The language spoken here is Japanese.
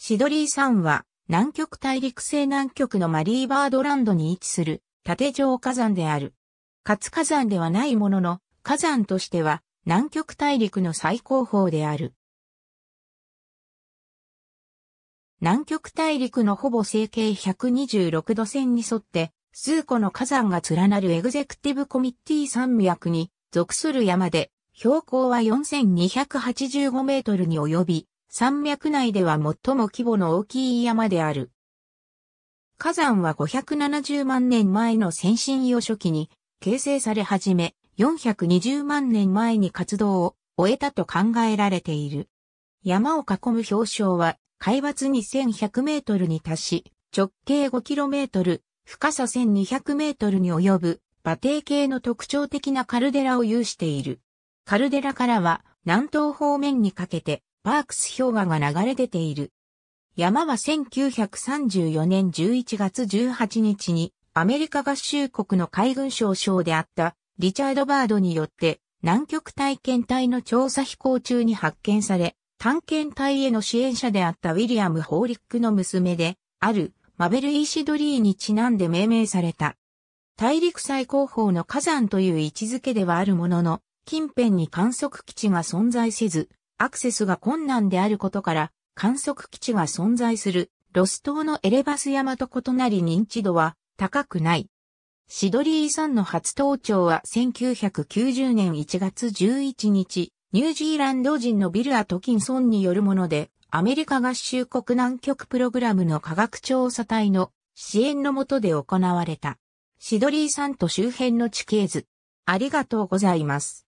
シドリー山は、南極大陸西南極のマリーバードランドに位置する、縦状火山である。活火山ではないものの、火山としては、南極大陸の最高峰である。南極大陸のほぼ成形126度線に沿って、数個の火山が連なるエグゼクティブコミッティ山脈に属する山で、標高は4285メートルに及び、山脈内では最も規模の大きい山である。火山は570万年前の先進予初期に形成され始め、420万年前に活動を終えたと考えられている。山を囲む表床は、海抜2100メートルに達し、直径5キロメートル、深さ1200メートルに及ぶ、馬蹄形の特徴的なカルデラを有している。カルデラからは、南東方面にかけて、マークス氷河が流れ出ている。山は1934年11月18日にアメリカ合衆国の海軍省省であったリチャード・バードによって南極体験隊の調査飛行中に発見され、探検隊への支援者であったウィリアム・ホーリックの娘であるマベル・イーシドリーにちなんで命名された。大陸最高峰の火山という位置づけではあるものの、近辺に観測基地が存在せず、アクセスが困難であることから、観測基地が存在するロス島のエレバス山と異なり認知度は高くない。シドリーさんの初登頂は1990年1月11日、ニュージーランド人のビル・アトキンソンによるもので、アメリカ合衆国南極プログラムの科学調査隊の支援のもとで行われた。シドリーさんと周辺の地形図。ありがとうございます。